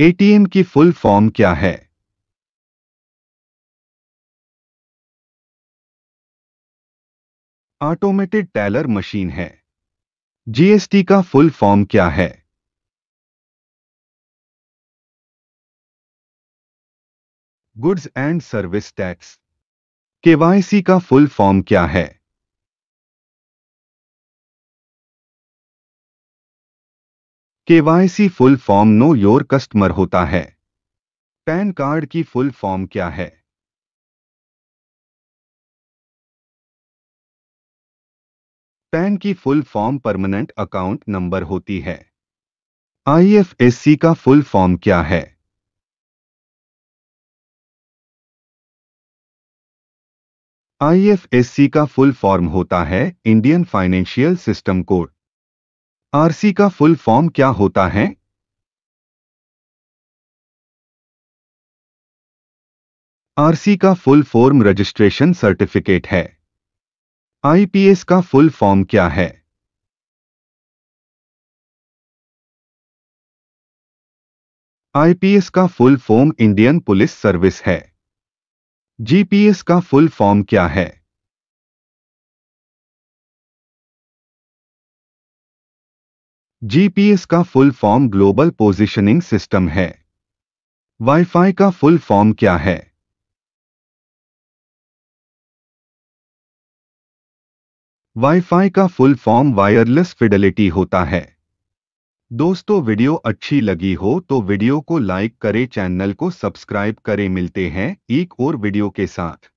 ATM की full form क्या है ऑटोमेटेड टैलर मशीन है जीएसटी का फुल फॉर्म क्या है goods and service tax KYC का फुल फॉर्म क्या है KYC full form know your customer होता है पैन कार्ड की फुल फॉर्म क्या है पैन की full form permanent account number होती है आईएफएससी का फुल फॉर्म क्या है आईएफएससी का फुल फॉर्म होता है Indian financial system code RC का फुल फॉर्म क्या होता है आरसी का फुल फॉर्म रजिस्ट्रेशन सर्टिफिकेट है आईपीएस का फुल फॉर्म क्या है आईपीएस का full form Indian police service है जीपीएस का फुल फॉर्म क्या है जीपीएस का full form global positioning system है वाईफाई का फुल फॉर्म क्या है वाईफाई का फुल फॉर्म वायरलेस फिडेलिटी होता है दोस्तों वीडियो अच्छी लगी हो तो वीडियो को लाइक करें चैनल को सब्सक्राइब करें मिलते हैं एक और वीडियो के साथ